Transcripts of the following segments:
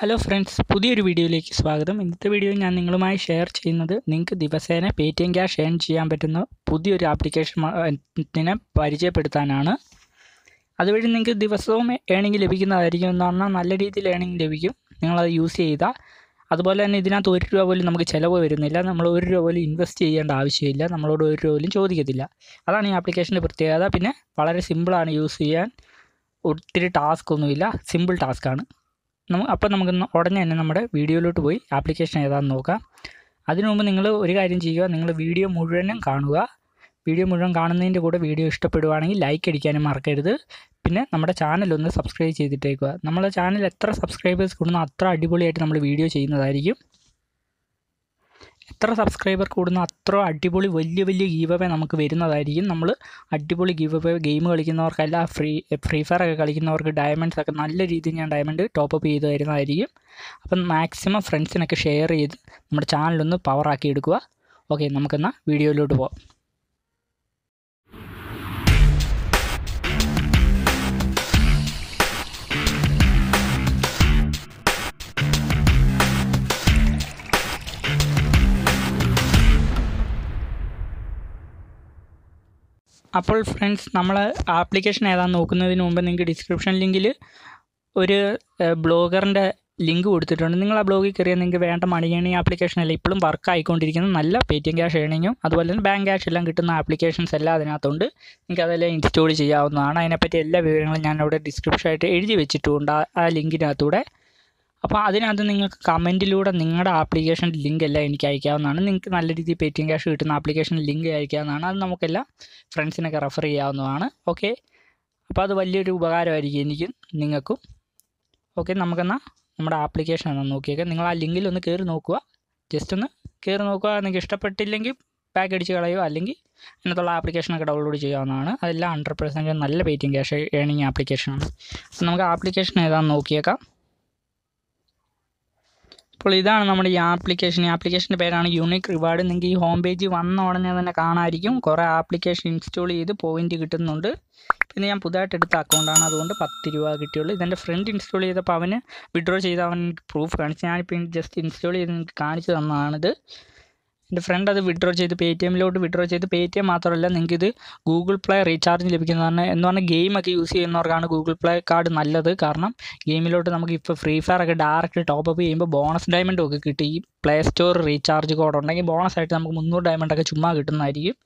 hello friends പുതിയൊരു വീഡിയോയിലേക്ക് സ്വാഗതം ഇന്നത്തെ വീഡിയോ ഞാൻ നിങ്ങളുമായി ഷെയർ ചെയ്യുന്നത് നിങ്ങൾക്ക് ദിവസേന Paytm cash earn ചെയ്യാൻ പറ്റുന്ന പുതിയൊരു ആപ്ലിക്കേഷനെ പരിചയപ്പെടുത്താനാണ് അതുവഴി നിങ്ങൾക്ക് ദിവസവും ഏണിംഗ് ലഭിക്കുന്നതായിരിക്കും എന്ന് പറഞ്ഞാൽ നല്ല രീതിയിൽ ഏണിംഗ് ലഭിക്കും നിങ്ങളത് യൂസ് ചെയ്താൽ അതുപോലെ തന്നെ ഇതിനകത്ത് ഒരു രൂപ പോലും നമുക്ക് ചിലവ് വരുന്നില്ല നമ്മൾ ഒരു രൂപ പോലും ഇൻവെസ്റ്റ് ചെയ്യേണ്ട ആവശ്യമില്ല നമ്മളോട് ഒരു രൂപ പോലും ചോദിക്കത്തില്ല അതാണ് ഈ ആപ്ലിക്കേഷൻ്റെ പ്രത്യേകത പിന്നെ വളരെ സിമ്പിളാണ് യൂസ് ചെയ്യാൻ ഒത്തിരി ടാസ്ക് ഒന്നുമില്ല സിമ്പിൾ ടാസ്ക്കാണ് അപ്പോൾ നമുക്ക് ഉടനെ തന്നെ നമ്മുടെ വീഡിയോയിലോട്ട് പോയി ആപ്ലിക്കേഷൻ ഏതാണെന്ന് നോക്കാം അതിനു മുമ്പ് നിങ്ങൾ ഒരു കാര്യം ചെയ്യുക നിങ്ങൾ വീഡിയോ മുഴുവനും കാണുക വീഡിയോ മുഴുവൻ കാണുന്നതിൻ്റെ കൂടെ വീഡിയോ ഇഷ്ടപ്പെടുകയാണെങ്കിൽ ലൈക്ക് അടിക്കാനും മറക്കരുത് പിന്നെ നമ്മുടെ ചാനൽ ഒന്ന് സബ്സ്ക്രൈബ് ചെയ്തിട്ടേക്കുക നമ്മുടെ ചാനൽ എത്ര സബ്സ്ക്രൈബേഴ്സ് കൂടുന്നോ അത്ര അടിപൊളിയായിട്ട് നമ്മൾ വീഡിയോ ചെയ്യുന്നതായിരിക്കും എത്ര സബ്സ്ക്രൈബർ കൂടുന്ന അത്ര അടിപൊളി വലിയ വലിയ ഗീവ് അവേ നമുക്ക് വരുന്നതായിരിക്കും നമ്മൾ അടിപൊളി ഗീവ് അവേ ഗെയിം അല്ല ഫ്രീ ഫ്രീ ഫയർ ഒക്കെ കളിക്കുന്നവർക്ക് ഡയമണ്ട്സ് ഒക്കെ നല്ല രീതിയിൽ ഞാൻ ഡയമണ്ട് അപ്പ് ചെയ്ത് തരുന്നതായിരിക്കും അപ്പം മാക്സിമം ഫ്രണ്ട്സിനൊക്കെ ഷെയർ ചെയ്ത് നമ്മുടെ ചാനലൊന്ന് പവറാക്കി എടുക്കുക ഓക്കെ നമുക്കെന്നാൽ വീഡിയോയിലോട്ട് പോകാം അപ്പോൾ ഫ്രണ്ട്സ് നമ്മൾ ആപ്ലിക്കേഷൻ ഏതാണ് നോക്കുന്നതിന് മുമ്പ് നിങ്ങൾക്ക് ഡിസ്ക്രിപ്ഷൻ ലിങ്കിൽ ഒരു ബ്ലോഗറിൻ്റെ ലിങ്ക് കൊടുത്തിട്ടുണ്ട് നിങ്ങൾ ആ ബ്ലോഗിൽ കയറിയാൽ നിങ്ങൾക്ക് വേണ്ട മണി ഏണിംഗ് ആപ്ലിക്കേഷൻ അല്ല ഇപ്പോഴും വർക്ക് ആയിക്കൊണ്ടിരിക്കുന്ന നല്ല പേ ടി എം ക്യാഷ് ഏണിങ്ങും അതുപോലെ തന്നെ ബാങ്ക് ക്യാഷ് എല്ലാം കിട്ടുന്ന ആപ്ലിക്കേഷൻസ് എല്ലാം അതിനകത്തുണ്ട് നിങ്ങൾക്ക് അതെല്ലാം ഇൻസ്റ്റോൾ ചെയ്യാവുന്നതാണ് അതിനെപ്പറ്റി എല്ലാ വിവരങ്ങളും ഞാൻ അവിടെ ആയിട്ട് എഴുതി വെച്ചിട്ടുമുണ്ട് ആ ലിങ്കിനകത്തൂടെ അപ്പോൾ അതിനകത്ത് നിങ്ങൾക്ക് കമൻറ്റിലൂടെ നിങ്ങളുടെ ആപ്ലിക്കേഷൻ ലിങ്ക് എല്ലാം എനിക്ക് അയക്കാവുന്നതാണ് നിങ്ങൾക്ക് നല്ല രീതിയിൽ പേ ടി എം ക്യാഷ് കിട്ടുന്ന ആപ്ലിക്കേഷൻ ലിങ്ക് അയക്കാവുന്നതാണ് അത് നമുക്കെല്ലാം ഫ്രണ്ട്സിനൊക്കെ റെഫർ ചെയ്യാവുന്നതാണ് ഓക്കെ അപ്പോൾ അത് വലിയൊരു ഉപകാരമായിരിക്കും എനിക്കും നിങ്ങൾക്കും ഓക്കെ നമുക്കെന്നാൽ നമ്മുടെ ആപ്ലിക്കേഷൻ എന്നാൽ നോക്കിയേക്കാം നിങ്ങൾ ആ ലിങ്കിൽ ഒന്ന് കയറി നോക്കുക ജസ്റ്റ് ഒന്ന് കയറി നോക്കുക നിങ്ങൾക്ക് ഇഷ്ടപ്പെട്ടില്ലെങ്കിൽ പാക്ക് അടിച്ച് കളയുക അല്ലെങ്കിൽ അതിനകത്തുള്ള ആപ്ലിക്കേഷനൊക്കെ ഡൗൺലോഡ് ചെയ്യാവുന്നതാണ് അതെല്ലാം ഹൺഡ്രഡ് പെർസെൻറ്റ് നല്ല പേറ്റിംഗ് ക്യാഷ് ഏണിങ് ആപ്ലിക്കേഷനാണ് അപ്പോൾ നമുക്ക് ആപ്ലിക്കേഷൻ ഏതാണെന്ന് നോക്കിയേക്കാം അപ്പോൾ ഇതാണ് നമ്മുടെ ഈ ആപ്ലിക്കേഷൻ ഈ ആപ്ലിക്കേഷൻ്റെ പേരാണ് യൂണിക് റിവാർഡ് നിങ്ങൾക്ക് ഈ ഹോം പേജ് വന്ന ഉടനെ തന്നെ കാണാമായിരിക്കും കുറേ ആപ്ലിക്കേഷൻ ഇൻസ്റ്റാൾ ചെയ്ത് പോയിന്റ് കിട്ടുന്നുണ്ട് പിന്നെ ഞാൻ പുതുതായിട്ട് എടുത്ത അക്കൗണ്ടാണ് അതുകൊണ്ട് പത്ത് രൂപ കിട്ടിയുള്ളൂ ഇതെൻ്റെ ഫ്രണ്ട് ഇൻസ്റ്റാൾ ചെയ്തപ്പോൾ അവന് വിഡ്രോ ചെയ്ത് അവൻ പ്രൂഫ് കാണിച്ച് ഞാനിപ്പോൾ ജസ്റ്റ് ഇൻസ്റ്റാൾ ചെയ്ത് നിങ്ങൾക്ക് കാണിച്ചു തന്നതാണിത് എൻ്റെ ഫ്രണ്ട് അത് വിഡ്രോ ചെയ്ത് പേ ടി എമ്മിലോട്ട് വിഡ്രോ ചെയ്ത് പേ ടി എം മാത്രമല്ല നിങ്ങൾക്ക് ഇത് ഗൂഗിൾ പ്ലേ റീചാർജ് ലഭിക്കുന്നതാണ് എന്ന് പറഞ്ഞാൽ ഗെയിമൊക്കെ യൂസ് ചെയ്യുന്നവർക്കാണ് ഗൂഗിൾ പ്ലേ കാർഡ് നല്ലത് കാരണം ഗെയിമിലോട്ട് നമുക്ക് ഇപ്പോൾ ഫ്രീ ഫയർ ഒക്കെ ഡയറക്റ്റ് ടോപ്പ് അപ്പ് ചെയ്യുമ്പോൾ ബോണസ് ഡയമണ്ടും ഒക്കെ കിട്ടും ഈ പ്ലേ സ്റ്റോർ റീചാർജ് കോഡ് ഉണ്ടെങ്കിൽ ബോണസ് ആയിട്ട് നമുക്ക് മുന്നൂറ് ഡയമണ്ടൊക്കെ ചുമ്മാ കിട്ടുന്നതായിരിക്കും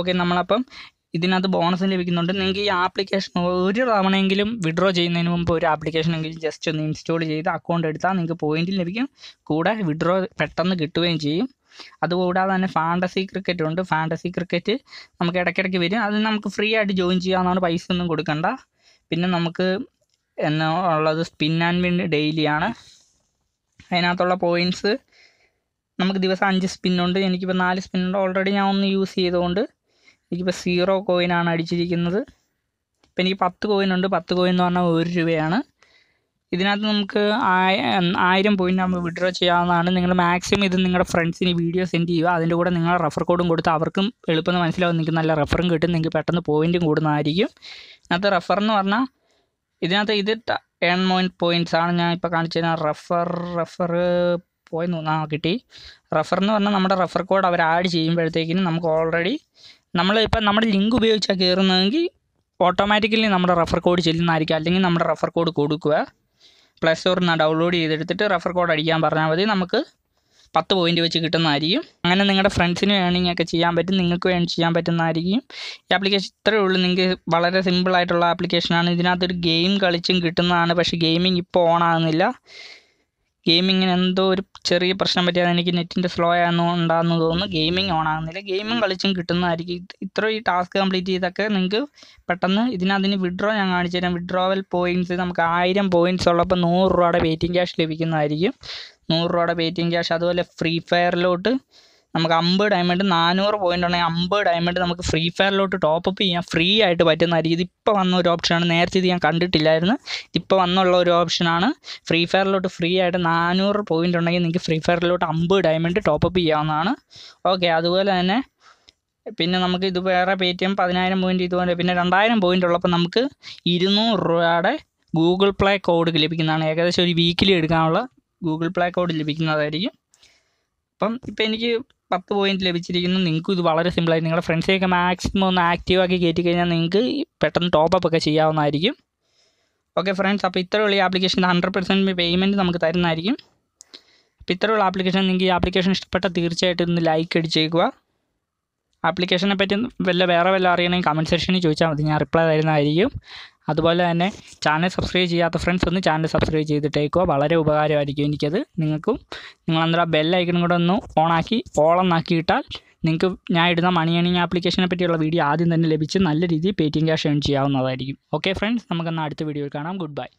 ഓക്കെ നമ്മളപ്പം ഇതിനകത്ത് ബോണസ് ലഭിക്കുന്നുണ്ട് നിങ്ങൾക്ക് ഈ ആപ്ലിക്കേഷൻ ഒരു തവണയെങ്കിലും വിഡ്രോ ചെയ്യുന്നതിന് മുമ്പ് ഒരു ആപ്ലിക്കേഷൻ എങ്കിലും ജസ്റ്റ് ഒന്ന് ഇൻസ്റ്റാൾ ചെയ്ത് അക്കൗണ്ട് എടുത്താൽ നിങ്ങൾക്ക് പോയിന്റും ലഭിക്കും കൂടെ വിഡ്രോ പെട്ടെന്ന് കിട്ടുകയും ചെയ്യും അതുകൂടാതെ തന്നെ ഫാൻറ്റസി ക്രിക്കറ്റ് ഉണ്ട് ഫാൻറ്റസി ക്രിക്കറ്റ് നമുക്ക് ഇടയ്ക്കിടയ്ക്ക് വരും അത് നമുക്ക് ഫ്രീ ആയിട്ട് ജോയിൻ ചെയ്യാവുന്നതാണ് പൈസ ഒന്നും കൊടുക്കണ്ട പിന്നെ നമുക്ക് എന്നാ ഉള്ളത് സ്പിൻ ആൻഡ് വിൻ ഡെയിലിയാണ് അതിനകത്തുള്ള പോയിൻറ്റ്സ് നമുക്ക് ദിവസം അഞ്ച് സ്പിന്നുണ്ട് എനിക്കിപ്പോൾ നാല് സ്പിന്നുണ്ട് ഓൾറെഡി ഞാൻ ഒന്ന് യൂസ് ചെയ്തുകൊണ്ട് എനിക്കിപ്പോൾ സീറോ കോയിനാണ് അടിച്ചിരിക്കുന്നത് ഇപ്പം എനിക്ക് പത്ത് കോയിനുണ്ട് പത്ത് കോയിൻ എന്ന് പറഞ്ഞാൽ ഒരു രൂപയാണ് ഇതിനകത്ത് നമുക്ക് ആയിരം പോയിന്റ് നമ്മൾ വിഡ്രോ ചെയ്യാവുന്നതാണ് നിങ്ങൾ മാക്സിമം ഇത് നിങ്ങളുടെ ഫ്രണ്ട്സിന് വീഡിയോ സെൻഡ് ചെയ്യുക അതിൻ്റെ കൂടെ നിങ്ങൾ റെഫർ കോഡും കൊടുത്ത് അവർക്കും എളുപ്പം മനസ്സിലാവും നിങ്ങൾക്ക് നല്ല റെഫറും കിട്ടും നിങ്ങൾക്ക് പെട്ടെന്ന് പോയിന്റും കൂടുന്നതായിരിക്കും ഇതിനകത്ത് റെഫർ എന്ന് പറഞ്ഞാൽ ഇതിനകത്ത് ഇത് ഏൺ പോയിൻറ്റ് പോയിൻറ്റ്സ് ആണ് ഞാൻ ഇപ്പോൾ കാണിച്ചു കാണിച്ചത് റെഫർ റെഫർ പോയി ആ കിട്ടി റെഫർ എന്ന് പറഞ്ഞാൽ നമ്മുടെ റെഫർ കോഡ് അവർ ആഡ് ചെയ്യുമ്പോഴത്തേക്കിന് നമുക്ക് ഓൾറെഡി നമ്മൾ ഇപ്പം നമ്മുടെ ലിങ്ക് ഉപയോഗിച്ചാൽ കയറുന്നതെങ്കിൽ ഓട്ടോമാറ്റിക്കലി നമ്മുടെ റെഫർ കോഡ് ചെല്ലുന്നതായിരിക്കും അല്ലെങ്കിൽ നമ്മുടെ റെഫർ കോഡ് കൊടുക്കുക പ്ലേ സ്റ്റോറിൽ നിന്ന് ഡൗൺലോഡ് ചെയ്തെടുത്തിട്ട് റെഫർ കോഡ് അടിക്കാൻ പറഞ്ഞാൽ മതി നമുക്ക് പത്ത് പോയിന്റ് വെച്ച് കിട്ടുന്നതായിരിക്കും അങ്ങനെ നിങ്ങളുടെ ഫ്രണ്ട്സിന് ഏണിംഗ് ഒക്കെ ചെയ്യാൻ പറ്റും നിങ്ങൾക്ക് വേണ്ടി ചെയ്യാൻ പറ്റുന്നതായിരിക്കും ഈ ആപ്ലിക്കേഷൻ ഇത്രയേ ഉള്ളൂ നിങ്ങൾക്ക് വളരെ സിമ്പിൾ ആയിട്ടുള്ള ആപ്ലിക്കേഷനാണ് ഇതിനകത്തൊരു ഗെയിം കളിച്ചും കിട്ടുന്നതാണ് പക്ഷേ ഗെയിമിംഗ് ഇപ്പോൾ ഓൺ ആകുന്നില്ല ഗെയിമിങ്ങിന് എന്തോ ഒരു ചെറിയ പ്രശ്നം പറ്റിയാൽ എനിക്ക് നെറ്റിൻ്റെ സ്ലോ ആണെന്ന് ഉണ്ടാകുന്നു തോന്നുന്നു ഗെയിമിംഗ് ഓൺ ആകുന്നില്ല ഗെയിമും കളിച്ചും കിട്ടുന്നതായിരിക്കും ഇത്ര ഈ ടാസ്ക് കംപ്ലീറ്റ് ചെയ്തൊക്കെ നിങ്ങൾക്ക് പെട്ടെന്ന് ഇതിനതിന് വിഡ്രോ ഞാൻ കാണിച്ചു തരാം വിഡ്രോവൽ പോയിൻറ്റ്സ് നമുക്ക് ആയിരം പോയിൻറ്റ്സ് ഉള്ളപ്പോൾ നൂറ് രൂപയുടെ വെയിറ്റിംഗ് ക്യാഷ് ലഭിക്കുന്നതായിരിക്കും നൂറ് രൂപയുടെ വെയിറ്റിംഗ് ക്യാഷ് അതുപോലെ ഫ്രീ ഫയറിലോട്ട് നമുക്ക് അമ്പത് ഡയമണ്ട് നാനൂറ് പോയിന്റ് ഉണ്ടെങ്കിൽ അമ്പത് ഡയമണ്ട് നമുക്ക് ഫ്രീ ഫയറിലോട്ട് ടോപ്പപ്പ് ചെയ്യാൻ ഫ്രീ ആയിട്ട് പറ്റുന്ന രീതി ഇതിപ്പോൾ വന്ന ഒരു ഓപ്ഷനാണ് നേരത്തെ ഇത് ഞാൻ കണ്ടിട്ടില്ലായിരുന്നു ഇപ്പോൾ വന്നുള്ള ഒരു ഓപ്ഷനാണ് ഫ്രീ ഫയറിലോട്ട് ഫ്രീ ആയിട്ട് നാനൂറ് പോയിന്റ് ഉണ്ടെങ്കിൽ നിങ്ങൾക്ക് ഫ്രീ ഫയറിലോട്ട് അമ്പത് ഡയമണ്ട് ടോപ്പപ്പ് ചെയ്യാവുന്നതാണ് ഓക്കെ അതുപോലെ തന്നെ പിന്നെ നമുക്ക് ഇത് വേറെ പേ ടി എം പതിനായിരം പോയിന്റ് ഇതുപോലെ പിന്നെ രണ്ടായിരം പോയിന്റ് ഉള്ളപ്പോൾ നമുക്ക് ഇരുന്നൂറ് രൂപയുടെ ഗൂഗിൾ പ്ലേ കോഡ് ലഭിക്കുന്നതാണ് ഏകദേശം ഒരു വീക്കിലി എടുക്കാനുള്ള ഗൂഗിൾ പ്ലേ കോഡ് ലഭിക്കുന്നതായിരിക്കും അപ്പം ഇപ്പം എനിക്ക് പത്ത് പോയിന്റ് ലഭിച്ചിരിക്കുന്നു നിങ്ങൾക്ക് ഇത് വളരെ സിമ്പിളായി നിങ്ങളുടെ ഫ്രണ്ട്സിനെയൊക്കെ മാക്സിമം ഒന്ന് ആക്റ്റീവാക്കി കയറ്റി കഴിഞ്ഞാൽ നിങ്ങൾക്ക് പെട്ടെന്ന് ടോപ്പ് ഒക്കെ ചെയ്യാവുന്നതായിരിക്കും ഓക്കെ ഫ്രണ്ട്സ് അപ്പോൾ ഇത്രയുള്ള ഈ ആപ്ലിക്കേഷൻ ഹൺഡ്രഡ് പെർസെൻറ്റ് പേയ്മെൻറ്റ് നമുക്ക് തരുന്നതായിരിക്കും അപ്പോൾ ഇത്രയുള്ള ആപ്ലിക്കേഷൻ നിങ്ങൾക്ക് ഈ ആപ്ലിക്കേഷൻ ഇഷ്ടപ്പെട്ട തീർച്ചയായിട്ടും ഇന്ന് ലൈക്ക് അടിച്ചേക്കുക ആപ്ലിക്കേഷനെ പറ്റി വല്ല വേറെ വല്ല അറിയണമെങ്കിൽ കമൻറ്റ് സെക്ഷനിൽ ചോദിച്ചാൽ മതി ഞാൻ റിപ്ലൈ തരുന്നതായിരിക്കും അതുപോലെ തന്നെ ചാനൽ സബ്സ്ക്രൈബ് ചെയ്യാത്ത ഫ്രണ്ട്സ് ഒന്ന് ചാനൽ സബ്സ്ക്രൈബ് ചെയ്തിട്ടേക്കുക വളരെ ഉപകാരമായിരിക്കും എനിക്കത് നിങ്ങൾക്കും നിങ്ങളെന്താ ബെല്ലൈക്കണം കൂടെ ഒന്ന് ഓണാക്കി ഓളെന്നാക്കിയിട്ടാൽ നിങ്ങൾക്ക് ഞാൻ ഇടുന്ന മണി ഏണിങ് ആപ്ലിക്കേഷനെ പറ്റിയുള്ള വീഡിയോ ആദ്യം തന്നെ ലഭിച്ച് നല്ല രീതിയിൽ പേ ക്യാഷ് ഏൺ ചെയ്യാവുന്നതായിരിക്കും ഓക്കെ ഫ്രണ്ട്സ് നമുക്കെന്നാൽ അടുത്ത വീഡിയോയിൽ കാണാം ഗുഡ് ബൈ